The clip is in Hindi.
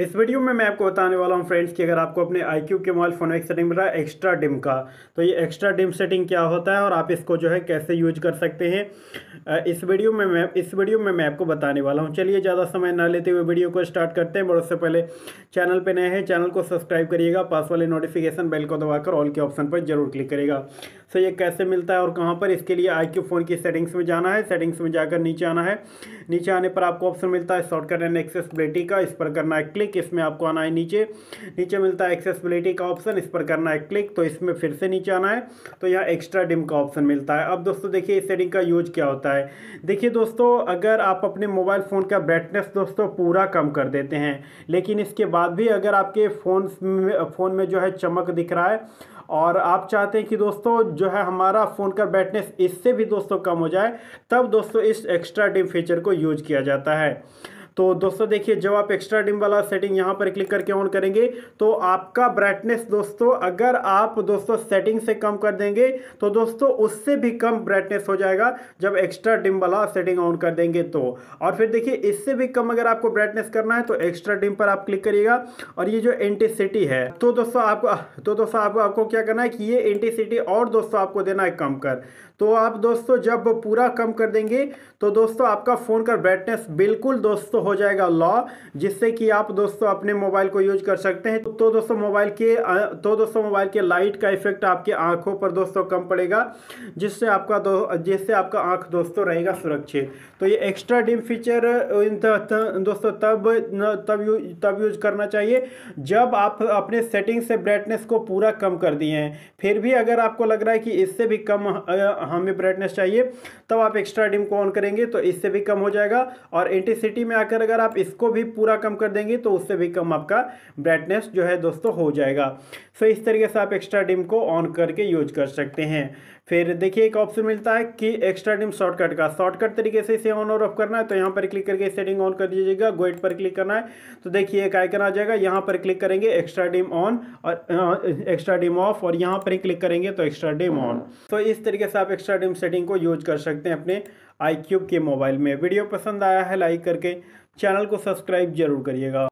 इस वीडियो में मैं आपको बताने वाला हूं फ्रेंड्स कि अगर आपको अपने आई क्यू के मोबाइल फ़ोन में एक सेटिंग मिल रहा है एक्स्ट्रा डिम का तो ये एक्स्ट्रा डिम सेटिंग क्या होता है और आप इसको जो है कैसे यूज कर सकते हैं इस वीडियो में मैं इस वीडियो में मैं आपको बताने वाला हूं चलिए ज़्यादा समय ना लेते हुए वीडियो को स्टार्ट करते हैं बट उससे पहले चैनल पर नए हैं चैनल को सब्सक्राइब करिएगा पास वाले नोटिफिकेशन बेल को दबाकर ऑल के ऑप्शन पर जरूर क्लिक करेगा सो ये कैसे मिलता है और कहाँ पर इसके लिए आई फ़ोन की सेटिंग्स में जाना है सेटिंग्स में जाकर नीचे आना है नीचे आने पर आपको ऑप्शन मिलता है शॉर्टकट एंड एक्सेसबिलिटी का इस पर करना है क्लिक क्लिक इसमें आपको आना है नीचे नीचे मिलता है एक्सेसिबिलिटी का ऑप्शन इस पर करना है क्लिक तो इसमें फिर से नीचे आना है तो यहाँ एक्स्ट्रा डिम का ऑप्शन मिलता है अब दोस्तों देखिए इस सेटिंग का यूज क्या होता है देखिए दोस्तों अगर आप अपने मोबाइल फ़ोन का ब्राइटनेस दोस्तों पूरा कम कर देते हैं लेकिन इसके बाद भी अगर आपके फ़ोन फ़ोन में जो है चमक दिख रहा है और आप चाहते हैं कि दोस्तों जो है हमारा फ़ोन का ब्राइटनेस इससे भी दोस्तों कम हो जाए तब दोस्तों इस एक्स्ट्रा डिम फीचर को यूज किया जाता है तो दोस्तों देखिए जब आप एक्स्ट्रा डिम वाला सेटिंग यहाँ पर क्लिक करके ऑन करेंगे तो आपका ब्राइटनेस दोस्तों अगर आप दोस्तों सेटिंग से कम कर देंगे तो दोस्तों उससे भी कम ब्राइटनेस हो जाएगा जब एक्स्ट्रा डिम वाला सेटिंग ऑन कर देंगे तो और फिर देखिए इससे भी कम अगर आपको ब्राइटनेस करना है तो एक्स्ट्रा डिम पर आप क्लिक करिएगा और ये जो एंटीसिटी है तो दोस्तों आपको तो दोस्तों आपको आपको क्या करना है कि ये एंटीसिटी और दोस्तों आपको देना है कम कर तो आप दोस्तों जब पूरा कम कर देंगे तो दोस्तों आपका फ़ोन का ब्राइटनेस बिल्कुल दोस्तों हो जाएगा लॉ जिससे कि आप दोस्तों अपने मोबाइल को यूज कर सकते हैं तो दोस्तों मोबाइल के तो दोस्तों मोबाइल के लाइट का इफेक्ट आपके आंखों पर दोस्तों कम पड़ेगा जिससे आपका दो जिससे आपका आंख दोस्तों रहेगा सुरक्षित तो ये एक्स्ट्रा डिम फीचर दोस्तों तब तब यू तब यूज करना चाहिए जब आप अपने सेटिंग से ब्राइटनेस को पूरा कम कर दिए हैं फिर भी अगर आपको लग रहा है कि इससे भी कम हमें ब्राइटनेस चाहिए तब आप एक्स्ट्रा डिम को ऑन करेंगे तो इससे भी कम हो जाएगा और सिटी में आकर रखकर अगर आप इसको भी पूरा कम कर देंगे तो उससे भी कम आपका ब्राइटनेस जो है दोस्तों हो जाएगा सो इस तरीके से आप एक्स्ट्रा डिम को ऑन करके यूज कर सकते हैं फिर देखिए एक ऑप्शन मिलता है कि एक्स्ट्रा डिम शॉर्टकट का शॉर्टकट तरीके से इसे ऑन और ऑफ करना है तो यहाँ पर क्लिक करके सेटिंग ऑन कर दीजिएगा गोइट पर क्लिक करना है तो देखिए एक आइकन आ जाएगा यहाँ पर क्लिक करेंगे एक्स्ट्रा डिम ऑन और एक्स्ट्रा डिम ऑफ और यहाँ पर ही क्लिक करेंगे तो एक्स्ट्रा डिम ऑन तो इस तरीके से आप एक्स्ट्रा डिम सेटिंग को यूज कर सकते हैं अपने आई के मोबाइल में वीडियो पसंद आया है लाइक करके चैनल को सब्सक्राइब जरूर करिएगा